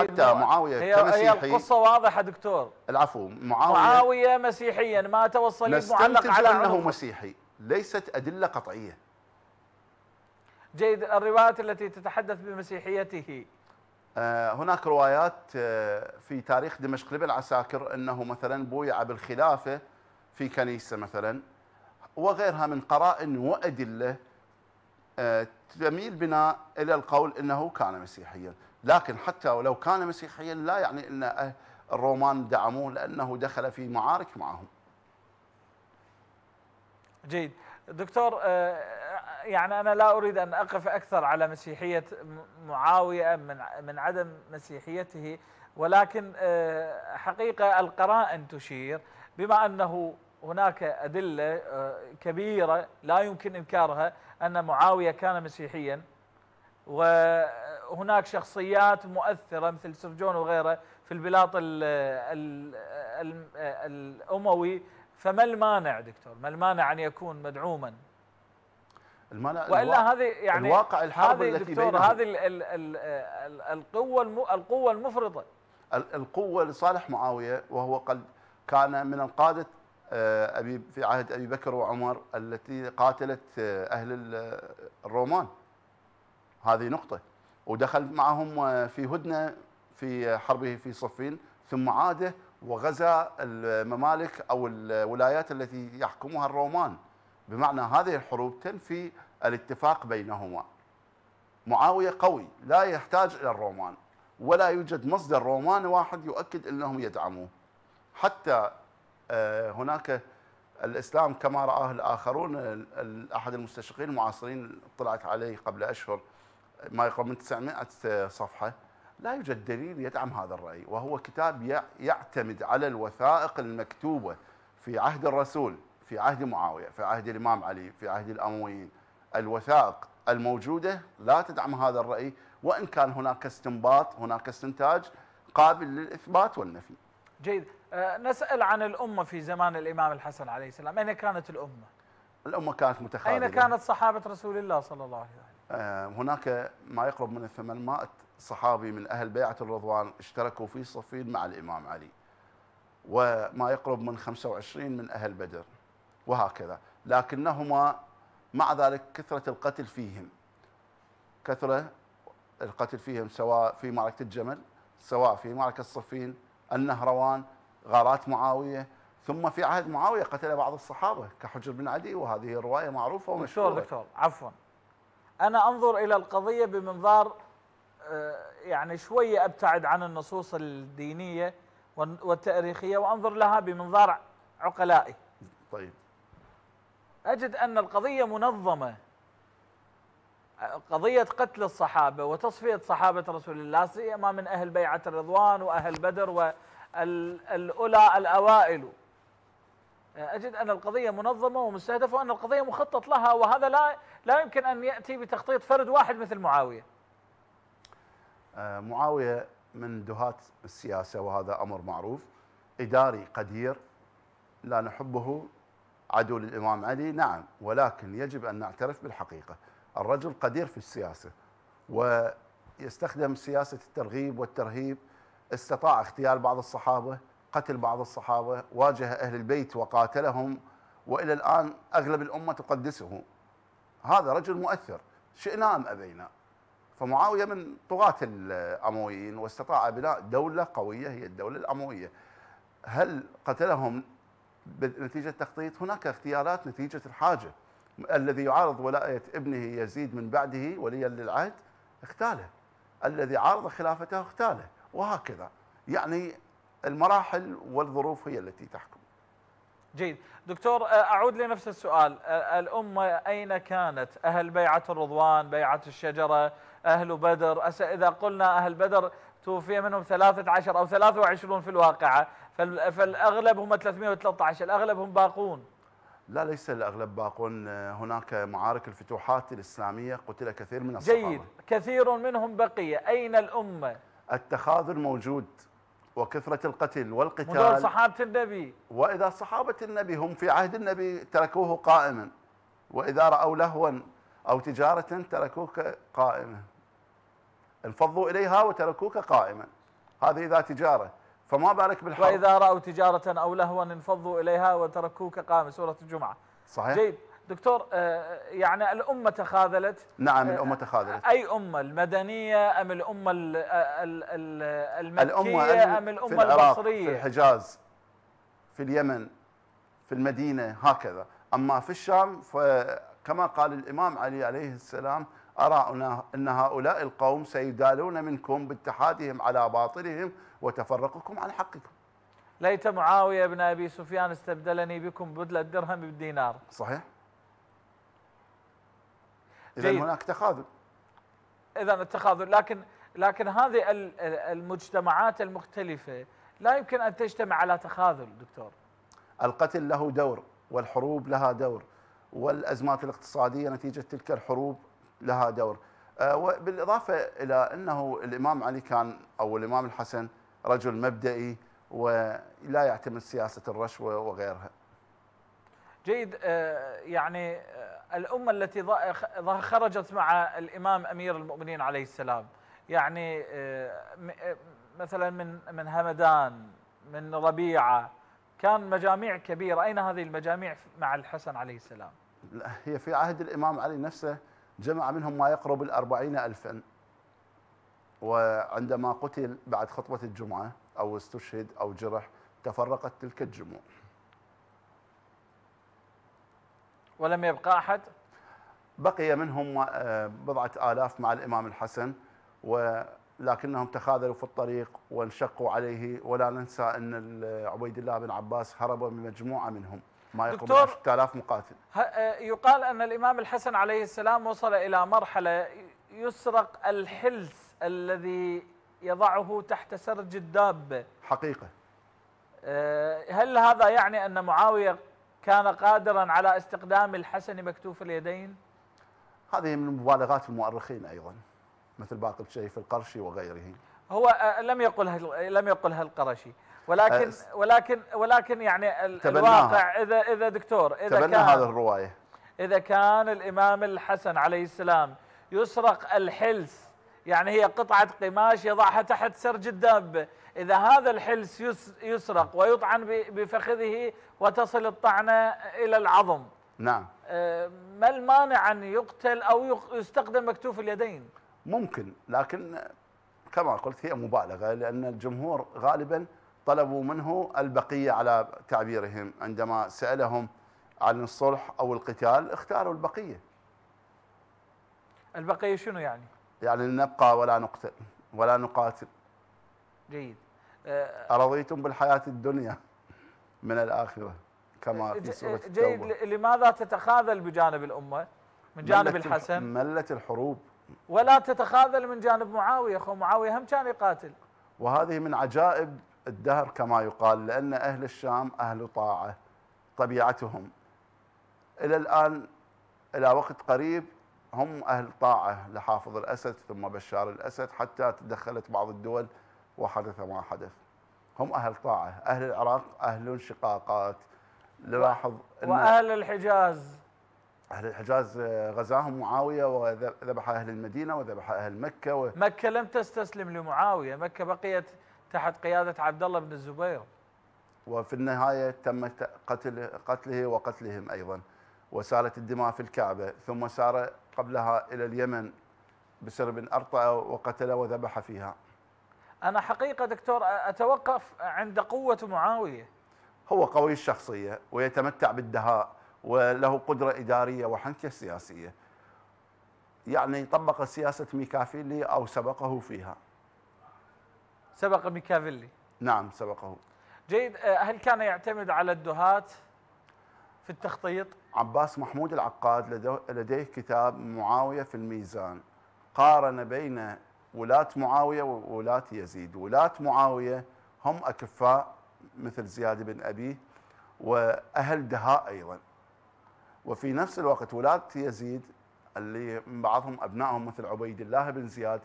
حتى معاوية هي كمسيحي هي القصة واضحة دكتور العفو معاوية معاوية مسيحيا ما توصل معلق على أنه مسيحي ليست أدلة قطعية جيد الروايات التي تتحدث بمسيحيته آه، هناك روايات آه، في تاريخ دمشق لابن عساكر أنه مثلا بويع بالخلافة في كنيسة مثلا وغيرها من قرائن وأدلة آه، تميل بنا إلى القول أنه كان مسيحيا لكن حتى ولو كان مسيحيا لا يعني أن الرومان دعموه لأنه دخل في معارك معهم جيد دكتور آه، آه، يعني أنا لا أريد أن أقف أكثر على مسيحية معاوية من من عدم مسيحيته ولكن آه، حقيقة القرائن تشير بما أنه هناك أدلة كبيرة لا يمكن إنكارها أن معاوية كان مسيحيا وهناك شخصيات مؤثرة مثل سرجون وغيره في البلاط الأموي فما المانع دكتور ما المانع أن يكون مدعوما المانع والا هذه يعني الواقع الحرب التي دكتور هذه ال ال ال القوه القوه المفرطه القوه لصالح معاويه وهو قد كان من القاده آه، ابي في عهد ابي بكر وعمر التي قاتلت آه، اهل الرومان هذه نقطه ودخل معهم آه، في هدنه في حربه في صفين ثم عاده وغزا الممالك او الولايات التي يحكمها الرومان بمعنى هذه الحروب تنفي الاتفاق بينهما معاويه قوي لا يحتاج الى الرومان ولا يوجد مصدر روماني واحد يؤكد انهم يدعموه حتى آه، هناك الاسلام كما راه الاخرون احد المستشرقين المعاصرين طلعت عليه قبل اشهر ما يقرب من 900 صفحه لا يوجد دليل يدعم هذا الرأي وهو كتاب يعتمد على الوثائق المكتوبة في عهد الرسول في عهد معاوية في عهد الإمام علي في عهد الأمويين الوثائق الموجودة لا تدعم هذا الرأي وإن كان هناك استنباط هناك استنتاج قابل للإثبات والنفي جيد آه، نسأل عن الأمة في زمان الإمام الحسن عليه السلام أين كانت الأمة؟ الأمة كانت متخاذلة أين كانت صحابة رسول الله صلى الله عليه وسلم؟ آه، هناك ما يقرب من 800 صحابي من أهل بيعة الرضوان اشتركوا في صفين مع الإمام علي وما يقرب من 25 من أهل بدر وهكذا لكنهما مع ذلك كثرة القتل فيهم كثرة القتل فيهم سواء في معركة الجمل سواء في معركة الصفين النهروان غارات معاوية ثم في عهد معاوية قتل بعض الصحابة كحجر بن عدي وهذه الرواية معروفة ومشهورة دكتور دكتور عفوا أنا أنظر إلى القضية بمنظار يعني شوية أبتعد عن النصوص الدينية والتاريخية وأنظر لها بمنظار عقلائي طيب أجد أن القضية منظمة قضية قتل الصحابة وتصفية صحابة رسول الله سيما من أهل بيعة الرضوان وأهل بدر والأولى الأوائل أجد أن القضية منظمة ومستهدفة وأن القضية مخطط لها وهذا لا لا يمكن أن يأتي بتخطيط فرد واحد مثل معاوية آه، معاويه من دهات السياسه وهذا امر معروف اداري قدير لا نحبه عدو للامام علي نعم ولكن يجب ان نعترف بالحقيقه الرجل قدير في السياسه ويستخدم سياسه الترغيب والترهيب استطاع اغتيال بعض الصحابه قتل بعض الصحابه واجه اهل البيت وقاتلهم والى الان اغلب الامه تقدسه هذا رجل مؤثر شئنا ام ابينا فمعاوية من طغاة الأمويين واستطاع بناء دولة قوية هي الدولة الأموية هل قتلهم نتيجة تخطيط هناك اغتيالات نتيجة الحاجة الذي يعارض ولاية ابنه يزيد من بعده وليا للعهد اغتاله الذي عارض خلافته اغتاله وهكذا يعني المراحل والظروف هي التي تحكم جيد دكتور آه، أعود لنفس السؤال آه، الأمة أين كانت أهل بيعة الرضوان بيعة الشجرة أهل بدر إذا قلنا أهل بدر توفي منهم 13 أو 23 في الواقعة فالأغلب هم 313 الأغلب هم باقون لا ليس الأغلب باقون آه، هناك معارك الفتوحات الإسلامية قتل كثير من الصحابة جيد كثير منهم بقي أين الأمة؟ التخاذل موجود وكثرة القتل والقتال مدار صحابة النبي وإذا صحابة النبي هم في عهد النبي تركوه قائما وإذا رأوا لهوا أو تجارة تركوك قائما انفضوا إليها وتركوك قائما هذه إذا تجارة فما بالك بالحرب وإذا رأوا تجارة أو لهوا انفضوا إليها وتركوك قائما سورة الجمعة صحيح جيد دكتور آه، يعني الأمة تخاذلت نعم آه، الأمة تخاذلت أي أمة المدنية أم الأمة آه، المكية الأمة أم الأمة في العراق المصرية في الحجاز في اليمن في المدينة هكذا أما في الشام فكما قال الإمام علي عليه السلام أرى أن هؤلاء القوم سيدالون منكم باتحادهم على باطلهم وتفرقكم عن حقكم ليت معاوية بن أبي سفيان استبدلني بكم بدل الدرهم بالدينار صحيح اذا هناك تخاذل اذا التخاذل لكن لكن هذه المجتمعات المختلفه لا يمكن ان تجتمع على تخاذل دكتور القتل له دور والحروب لها دور والازمات الاقتصاديه نتيجه تلك الحروب لها دور أه، وبالاضافه الى انه الامام علي كان او الامام الحسن رجل مبدئي ولا يعتمد سياسه الرشوه وغيرها. جيد أه، يعني أه، الأمة التي خرجت مع الإمام أمير المؤمنين عليه السلام يعني آه، آه، مثلا من من همدان من ربيعة كان مجاميع كبيرة أين هذه المجاميع مع الحسن عليه السلام لا هي في عهد الإمام علي نفسه جمع منهم ما يقرب الأربعين ألفا وعندما قتل بعد خطبة الجمعة أو استشهد أو جرح تفرقت تلك الجموع ولم يبقى أحد بقي منهم آه، بضعة آلاف مع الإمام الحسن ولكنهم تخاذلوا في الطريق وانشقوا عليه ولا ننسى أن عبيد الله بن عباس هرب بمجموعة مجموعه منهم ما يقرب 6000 مقاتل آه، يقال أن الإمام الحسن عليه السلام وصل إلى مرحلة يسرق الحلس الذي يضعه تحت سرج الدابة حقيقة آه، هل هذا يعني أن معاوية كان قادرا على استقدام الحسن مكتوف اليدين هذه من مبالغات المؤرخين أيضا مثل باقي الشيخ القرشي وغيره هو آه، لم يقلها لم يقلها القرشي ولكن ولكن ولكن يعني الواقع اذا اذا دكتور اذا كان هذه الروايه اذا كان الامام الحسن عليه السلام يسرق الحلس يعني هي قطعة قماش يضعها تحت سرج الدابة إذا هذا الحلس يسرق ويطعن بفخذه وتصل الطعنة إلى العظم نعم آه، ما المانع أن يقتل أو يستخدم مكتوف اليدين ممكن لكن كما قلت هي مبالغة لأن الجمهور غالبا طلبوا منه البقية على تعبيرهم عندما سألهم عن الصلح أو القتال اختاروا البقية البقية شنو يعني؟ يعني نبقى ولا نقتل ولا نقاتل جيد آه، أرضيتم بالحياة الدنيا من الآخرة كما آه، في سورة آه، جيد لماذا تتخاذل بجانب الأمة من جانب ملت الحسن ملت الحروب ولا تتخاذل من جانب معاوية أخو معاوية هم كان يقاتل وهذه من عجائب الدهر كما يقال لأن أهل الشام أهل طاعة طبيعتهم إلى الآن إلى وقت قريب هم أهل طاعة لحافظ الأسد ثم بشار الأسد حتى تدخلت بعض الدول وحدث ما حدث هم أهل طاعة أهل العراق أهل انشقاقات نلاحظ وأهل الحجاز أهل الحجاز آه، غزاهم معاوية وذبح أهل المدينة وذبح أهل مكة و... مكة لم تستسلم لمعاوية مكة بقيت تحت قيادة عبد الله بن الزبير وفي النهاية تم قتل قتله وقتلهم أيضا وسالت الدماء في الكعبة ثم سار قبلها إلى اليمن بسرب أرطى أرطأ وقتل وذبح فيها أنا حقيقة دكتور أتوقف عند قوة معاوية هو قوي الشخصية ويتمتع بالدهاء وله قدرة إدارية وحنكة سياسية يعني طبق سياسة ميكافيلي أو سبقه فيها سبق ميكافيلي نعم سبقه جيد آه، هل كان يعتمد على الدهات في التخطيط؟ عباس محمود العقاد لديه كتاب معاوية في الميزان قارن بين ولاة معاوية وولاة يزيد ولاة معاوية هم أكفاء مثل زياد بن أبيه وأهل دهاء أيضا وفي نفس الوقت ولاة يزيد اللي بعضهم أبنائهم مثل عبيد الله بن زياد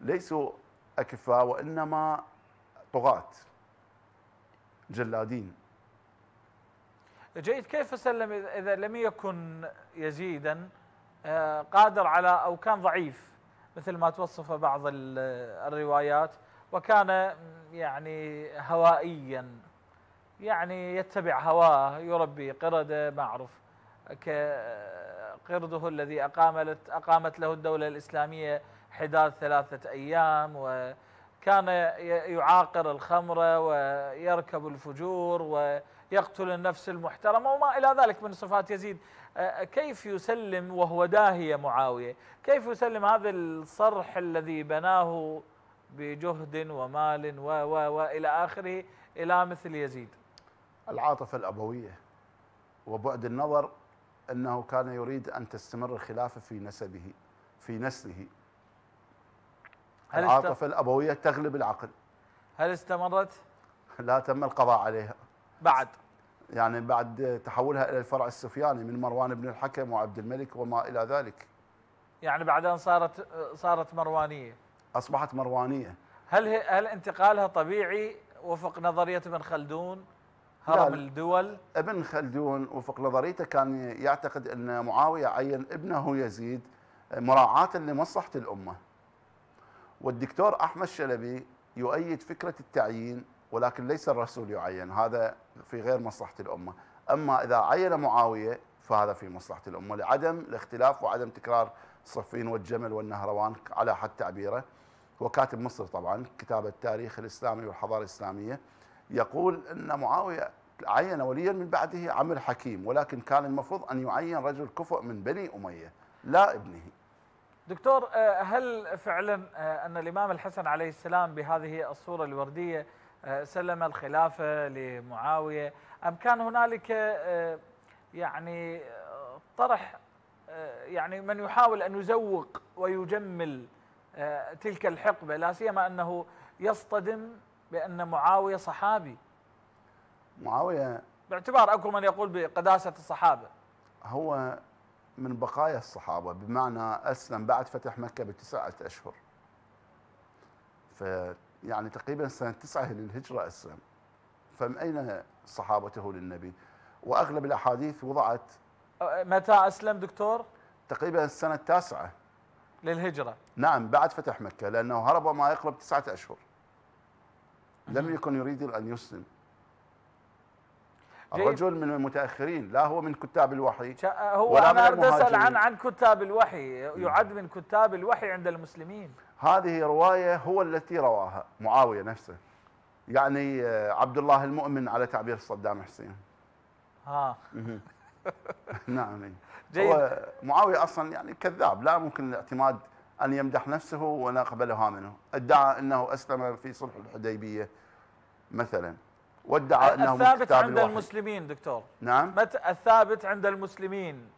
ليسوا أكفاء وإنما طغاة جلادين جيد كيف سلم إذا لم يكن يزيدا آه، قادر على أو كان ضعيف مثل ما توصف بعض الروايات وكان يعني هوائيا يعني يتبع هواه يربي قرده ما أعرف الذي أقامت, أقامت له الدولة الإسلامية حداد ثلاثة أيام وكان يعاقر الخمر ويركب الفجور ويركب يقتل النفس المحترمة وما إلى ذلك من صفات يزيد أه، أه، كيف يسلم وهو داهية معاوية كيف يسلم هذا الصرح الذي بناه بجهد ومال و و وإلى آخره إلى مثل يزيد العاطفة الأبوية وبعد النظر أنه كان يريد أن تستمر الخلافة في نسبه في نسله العاطفة الأبوية تغلب العقل هل استمرت؟ لا تم القضاء عليها بعد يعني بعد تحولها إلى الفرع السفياني من مروان بن الحكم وعبد الملك وما إلى ذلك يعني بعد أن صارت صارت مروانية أصبحت مروانية هل هل انتقالها طبيعي وفق نظرية ابن خلدون هرم الدول ابن خلدون وفق نظريته كان يعتقد أن معاوية عين ابنه يزيد مراعاة لمصلحة الأمة والدكتور أحمد شلبي يؤيد فكرة التعيين ولكن ليس الرسول يعين هذا في غير مصلحة الأمة أما إذا عين معاوية فهذا في مصلحة الأمة لعدم الاختلاف وعدم تكرار صفين والجمل والنهروان على حد تعبيره وكاتب مصر طبعا كتاب التاريخ الإسلامي والحضارة الإسلامية يقول أن معاوية عين وليا من بعده عمل حكيم ولكن كان المفروض أن يعين رجل كفؤ من بني أمية لا ابنه دكتور آه، هل فعلا آه، أن الإمام الحسن عليه السلام بهذه الصورة الوردية آه، سلم الخلافة لمعاوية أم كان هنالك آه، يعني آه، طرح يعني من يحاول أن يزوق ويجمل تلك الحقبة لا سيما أنه يصطدم بأن معاوية صحابي معاوية باعتبار أكو من يقول بقداسة الصحابة هو من بقايا الصحابة بمعنى أسلم بعد فتح مكة بتسعة أشهر يعني تقريبا سنة تسعة للهجرة أسلم فمن أين صحابته للنبي وأغلب الأحاديث وضعت متى أسلم دكتور؟ تقريبا السنة التاسعة للهجرة نعم بعد فتح مكة لأنه هرب ما يقرب تسعة أشهر لم يكن يريد أن يسلم الرجل من المتاخرين لا هو من كتاب الوحي هو ولا انا اريد اسال عن عن كتاب الوحي يعد نعم. من كتاب الوحي عند المسلمين هذه رواية هو التي رواها معاوية نفسه يعني آه، عبد الله المؤمن على تعبير صدام حسين ها نعم إيه. جيد هو معاوية أصلا يعني كذاب لا ممكن الاعتماد أن يمدح نفسه ونقبلها منه ادعى أنه أسلم في صلح الحديبية مثلا وادعى أنه الثابت عند الواحد. المسلمين دكتور نعم متى الثابت عند المسلمين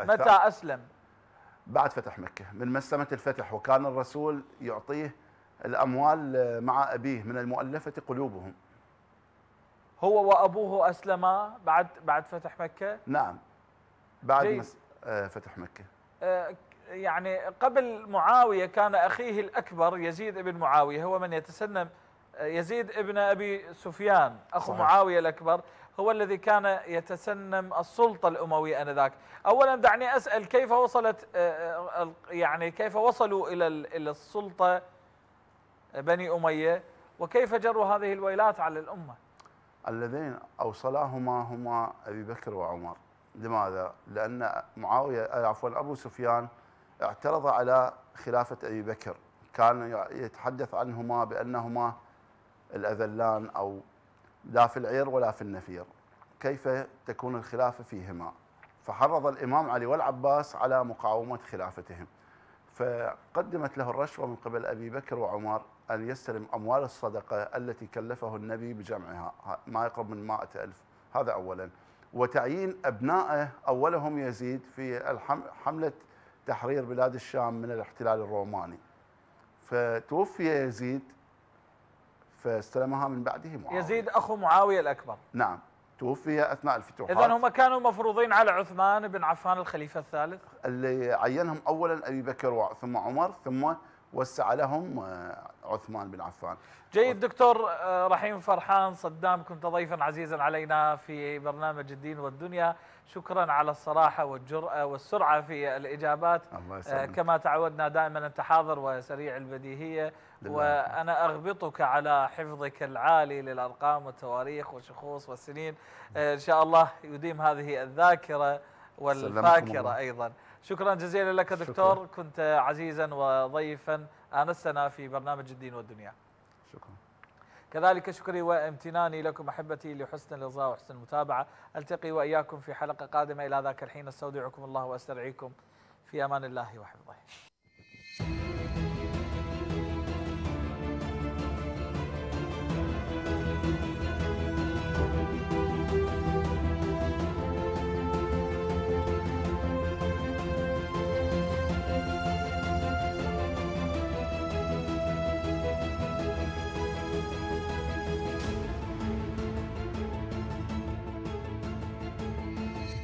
متى أسلم بعد فتح مكة من مسمة الفتح وكان الرسول يعطيه الأموال آه، مع أبيه من المؤلفة قلوبهم هو وأبوه أسلما بعد بعد فتح مكة نعم بعد مس... آه فتح مكة آه يعني قبل معاوية كان أخيه الأكبر يزيد بن معاوية هو من يتسنم آه، يزيد ابن أبي سفيان أخو صحيح. معاوية الأكبر هو الذي كان يتسنم السلطة الأموية آنذاك أولا دعني أسأل كيف وصلت آه، آه، يعني كيف وصلوا إلى إلى السلطة بني أمية وكيف جروا هذه الويلات على الأمة اللذين أوصلاهما هما أبي بكر وعمر لماذا؟ لأن معاوية آه، عفوا أبو سفيان اعترض على خلافة أبي بكر كان يتحدث عنهما بأنهما الأذلان أو لا في العير ولا في النفير كيف تكون الخلافة فيهما فحرض الإمام علي والعباس على مقاومة خلافتهم فقدمت له الرشوة من قبل أبي بكر وعمر أن يستلم أموال الصدقة التي كلفه النبي بجمعها ما يقرب من مائة ألف هذا أولا وتعيين أبنائه أولهم يزيد في حملة تحرير بلاد الشام من الاحتلال الروماني فتوفي يزيد فاستلمها من بعده معاوية يزيد أخو معاوية الأكبر نعم توفي أثناء الفتوحات إذن هم كانوا مفروضين على عثمان بن عفان الخليفة الثالث اللي عينهم أولا أبي بكر ثم عمر ثم وسع لهم آه، عثمان بن عفان جيد دكتور آه، رحيم فرحان صدام كنت ضيفا عزيزا علينا في برنامج الدين والدنيا شكرا على الصراحة والجرأة والسرعة في الإجابات الله آه، يسلمك. كما تعودنا دائما أنت حاضر وسريع البديهية وأنا أغبطك على حفظك العالي للأرقام والتواريخ والشخوص والسنين آه، إن شاء الله يديم هذه الذاكرة والفاكرة أيضا شكرا جزيلا لك دكتور شكرا. كنت عزيزا وضيفا آنستنا في برنامج الدين والدنيا شكرا كذلك شكري وامتناني لكم أحبتي لحسن الإصغاء وحسن المتابعة ألتقي وإياكم في حلقة قادمة إلى ذاك الحين استودعكم الله وأسترعيكم في أمان الله وحفظه